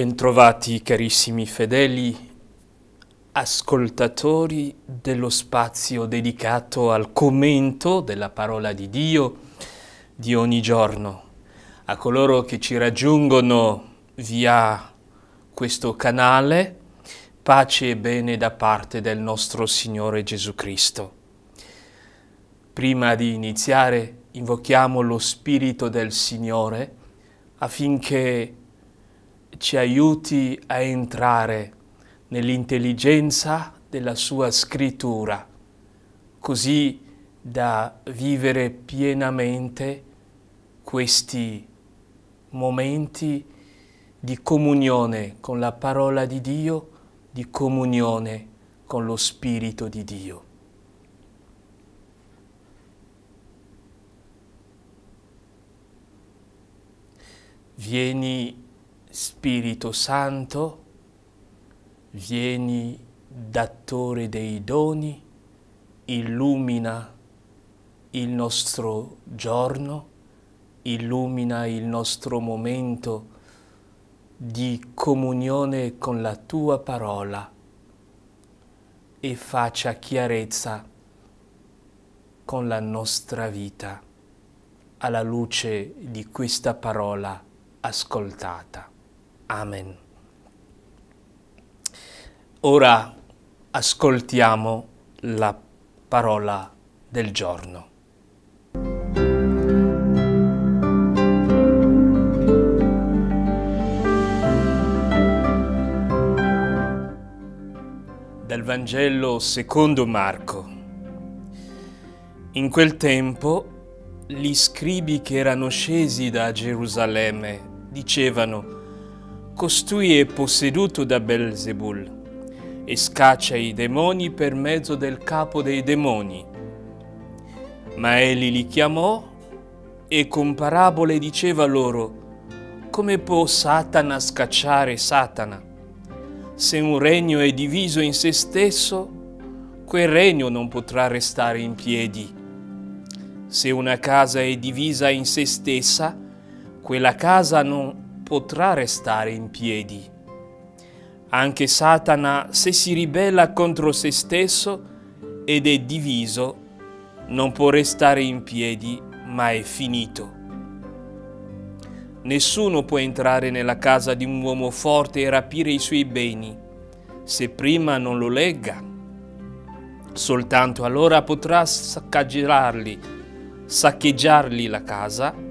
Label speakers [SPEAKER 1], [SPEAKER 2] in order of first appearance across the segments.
[SPEAKER 1] Bentrovati carissimi fedeli ascoltatori dello spazio dedicato al commento della parola di Dio di ogni giorno, a coloro che ci raggiungono via questo canale, pace e bene da parte del nostro Signore Gesù Cristo. Prima di iniziare invochiamo lo Spirito del Signore affinché ci aiuti a entrare nell'intelligenza della sua scrittura, così da vivere pienamente questi momenti di comunione con la parola di Dio, di comunione con lo Spirito di Dio. Vieni Spirito Santo, vieni datore dei doni, illumina il nostro giorno, illumina il nostro momento di comunione con la tua parola e faccia chiarezza con la nostra vita alla luce di questa parola ascoltata. Amen. Ora ascoltiamo la parola del giorno. Dal Vangelo secondo Marco. In quel tempo gli scribi che erano scesi da Gerusalemme dicevano costui è posseduto da Belzebul e scaccia i demoni per mezzo del capo dei demoni. Ma egli li chiamò e con parabole diceva loro, come può Satana scacciare Satana? Se un regno è diviso in se stesso, quel regno non potrà restare in piedi. Se una casa è divisa in se stessa, quella casa non potrà restare in piedi. Anche Satana, se si ribella contro se stesso ed è diviso, non può restare in piedi, ma è finito. Nessuno può entrare nella casa di un uomo forte e rapire i suoi beni, se prima non lo legga. Soltanto allora potrà saccheggiarli, saccheggiarli la casa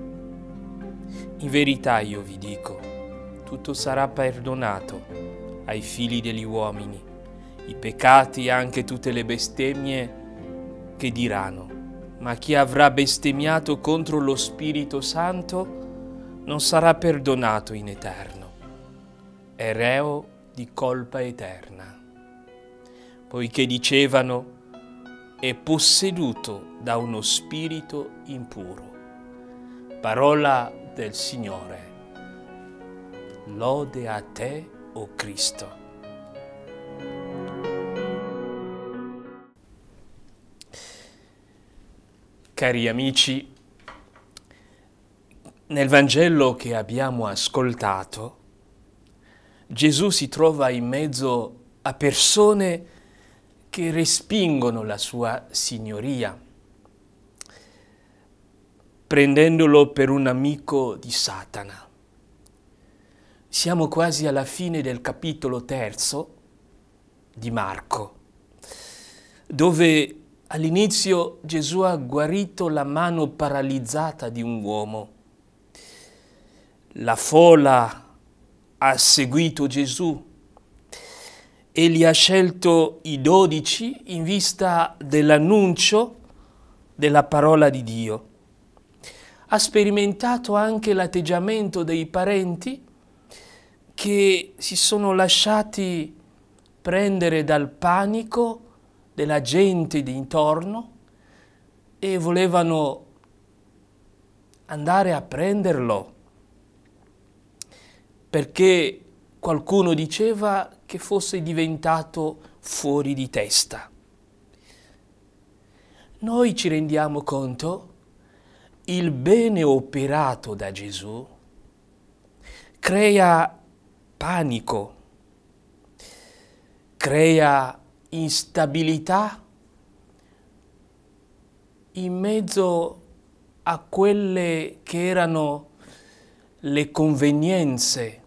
[SPEAKER 1] in verità io vi dico, tutto sarà perdonato ai figli degli uomini, i peccati e anche tutte le bestemmie che diranno. Ma chi avrà bestemmiato contro lo Spirito Santo non sarà perdonato in eterno. È reo di colpa eterna. Poiché dicevano, è posseduto da uno spirito impuro. Parola del Signore. Lode a te, o oh Cristo. Cari amici, nel Vangelo che abbiamo ascoltato, Gesù si trova in mezzo a persone che respingono la sua signoria prendendolo per un amico di Satana. Siamo quasi alla fine del capitolo terzo di Marco, dove all'inizio Gesù ha guarito la mano paralizzata di un uomo. La fola ha seguito Gesù e li ha scelto i dodici in vista dell'annuncio della parola di Dio ha sperimentato anche l'atteggiamento dei parenti che si sono lasciati prendere dal panico della gente d'intorno e volevano andare a prenderlo perché qualcuno diceva che fosse diventato fuori di testa. Noi ci rendiamo conto il bene operato da Gesù crea panico, crea instabilità in mezzo a quelle che erano le convenienze,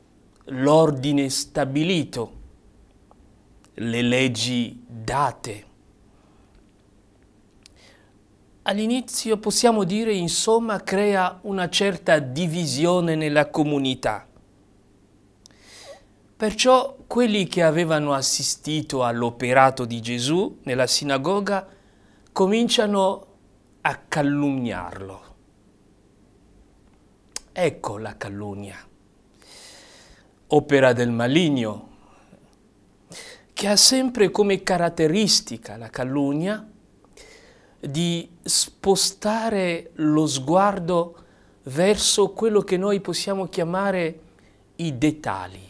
[SPEAKER 1] l'ordine stabilito, le leggi date all'inizio possiamo dire insomma crea una certa divisione nella comunità. Perciò quelli che avevano assistito all'operato di Gesù nella sinagoga cominciano a calunniarlo. Ecco la calunnia, opera del maligno, che ha sempre come caratteristica la calunnia di spostare lo sguardo verso quello che noi possiamo chiamare i dettagli,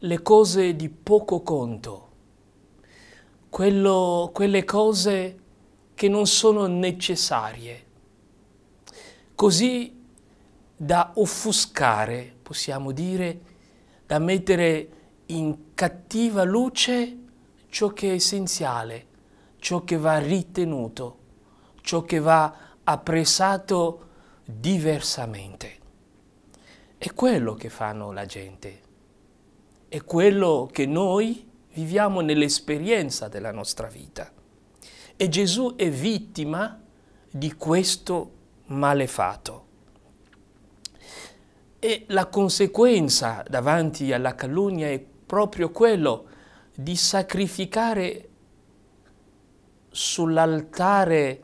[SPEAKER 1] le cose di poco conto, quello, quelle cose che non sono necessarie, così da offuscare, possiamo dire, da mettere in cattiva luce ciò che è essenziale, ciò che va ritenuto, ciò che va apprezzato diversamente. È quello che fanno la gente, è quello che noi viviamo nell'esperienza della nostra vita. E Gesù è vittima di questo malefatto. E la conseguenza davanti alla calunnia è proprio quello di sacrificare sull'altare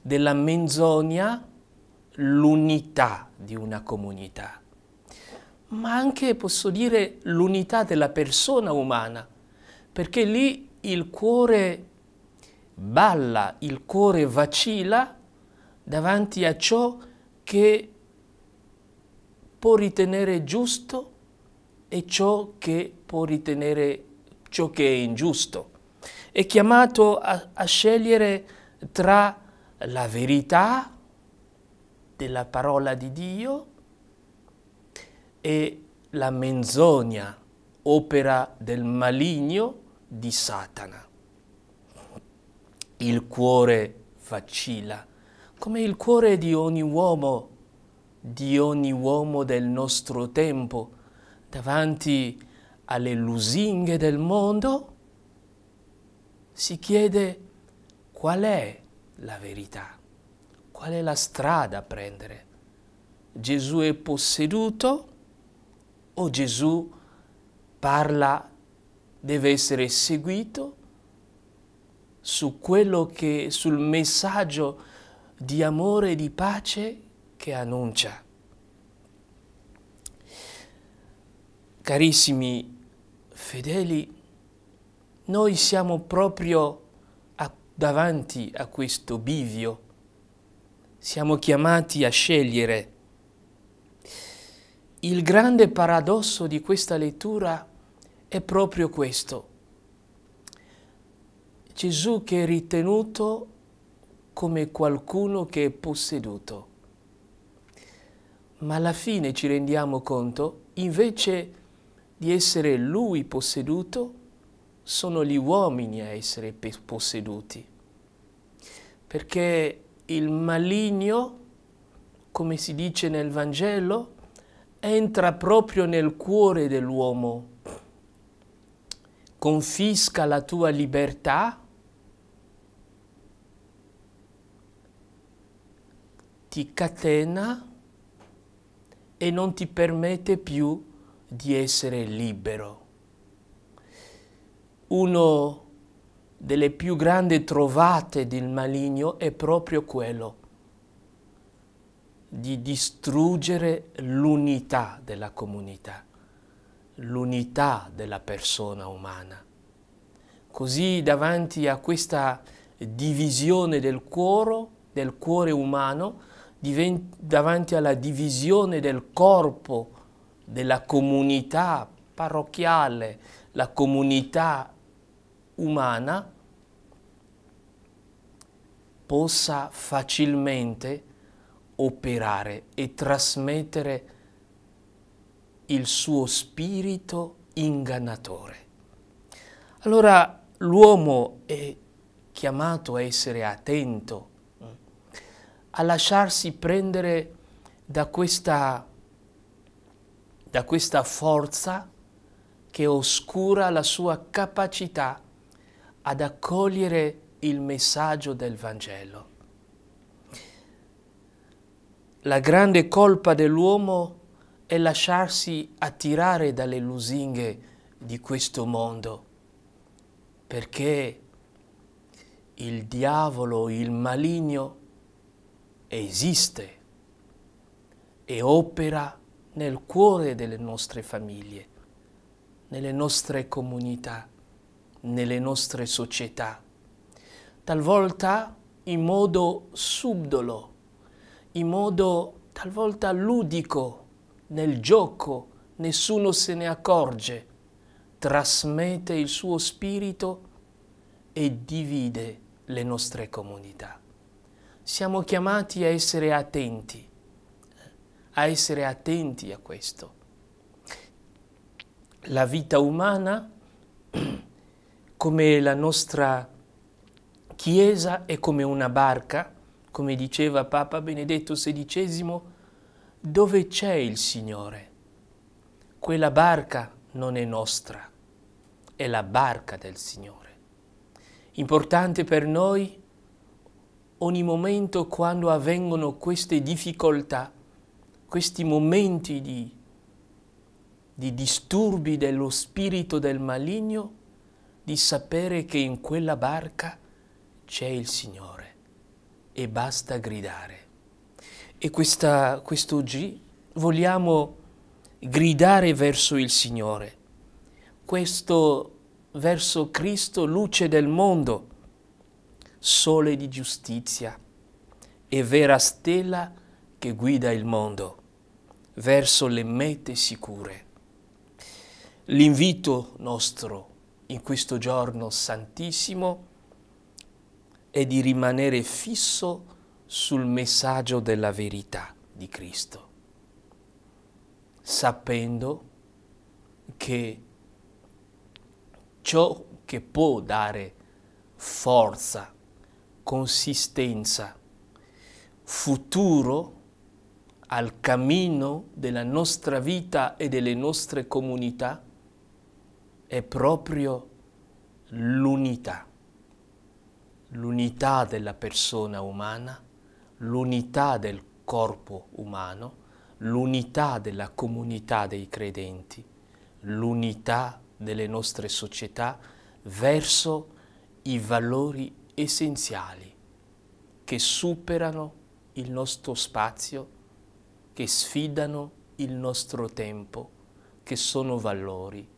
[SPEAKER 1] della menzogna l'unità di una comunità, ma anche, posso dire, l'unità della persona umana, perché lì il cuore balla, il cuore vacilla davanti a ciò che può ritenere giusto e ciò che può ritenere ciò che è ingiusto è chiamato a, a scegliere tra la verità della parola di Dio e la menzogna, opera del maligno di Satana. Il cuore vacilla, come il cuore di ogni uomo, di ogni uomo del nostro tempo, davanti alle lusinghe del mondo si chiede qual è la verità, qual è la strada a prendere. Gesù è posseduto o Gesù parla, deve essere seguito su quello che, sul messaggio di amore e di pace che annuncia. Carissimi fedeli, noi siamo proprio a, davanti a questo bivio, siamo chiamati a scegliere. Il grande paradosso di questa lettura è proprio questo. Gesù che è ritenuto come qualcuno che è posseduto. Ma alla fine ci rendiamo conto, invece di essere lui posseduto, sono gli uomini a essere posseduti, perché il maligno, come si dice nel Vangelo, entra proprio nel cuore dell'uomo, confisca la tua libertà, ti catena e non ti permette più di essere libero una delle più grandi trovate del maligno è proprio quello di distruggere l'unità della comunità, l'unità della persona umana. Così davanti a questa divisione del cuore, del cuore umano, davanti alla divisione del corpo, della comunità parrocchiale, la comunità umana possa facilmente operare e trasmettere il suo spirito ingannatore. Allora l'uomo è chiamato a essere attento, a lasciarsi prendere da questa, da questa forza che oscura la sua capacità ad accogliere il messaggio del Vangelo. La grande colpa dell'uomo è lasciarsi attirare dalle lusinghe di questo mondo, perché il diavolo, il maligno, esiste e opera nel cuore delle nostre famiglie, nelle nostre comunità nelle nostre società, talvolta in modo subdolo, in modo talvolta ludico, nel gioco, nessuno se ne accorge, trasmette il suo spirito e divide le nostre comunità. Siamo chiamati a essere attenti, a essere attenti a questo. La vita umana come la nostra Chiesa è come una barca, come diceva Papa Benedetto XVI, dove c'è il Signore. Quella barca non è nostra, è la barca del Signore. Importante per noi ogni momento quando avvengono queste difficoltà, questi momenti di, di disturbi dello spirito del maligno, di sapere che in quella barca c'è il Signore e basta gridare. E questa, quest'oggi vogliamo gridare verso il Signore, questo verso Cristo, luce del mondo, sole di giustizia e vera stella che guida il mondo verso le mete sicure. L'invito nostro in questo giorno santissimo è di rimanere fisso sul messaggio della verità di Cristo, sapendo che ciò che può dare forza, consistenza, futuro al cammino della nostra vita e delle nostre comunità è proprio l'unità, l'unità della persona umana, l'unità del corpo umano, l'unità della comunità dei credenti, l'unità delle nostre società verso i valori essenziali che superano il nostro spazio, che sfidano il nostro tempo, che sono valori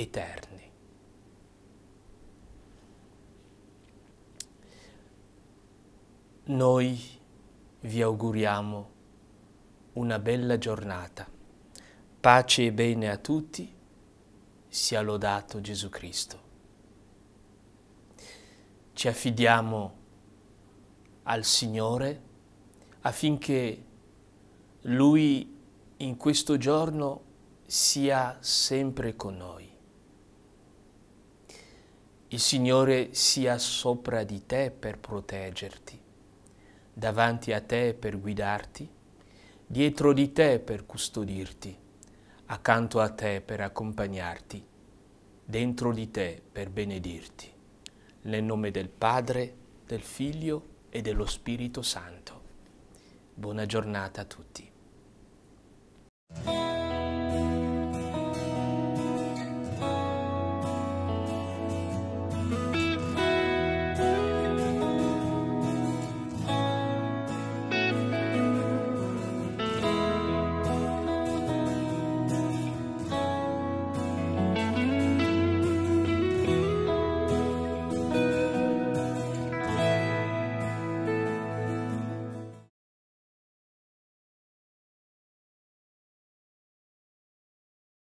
[SPEAKER 1] eterni. Noi vi auguriamo una bella giornata. Pace e bene a tutti, sia lodato Gesù Cristo. Ci affidiamo al Signore affinché Lui in questo giorno sia sempre con noi. Il Signore sia sopra di te per proteggerti, davanti a te per guidarti, dietro di te per custodirti, accanto a te per accompagnarti, dentro di te per benedirti. Nel nome del Padre, del Figlio e dello Spirito Santo. Buona giornata a tutti.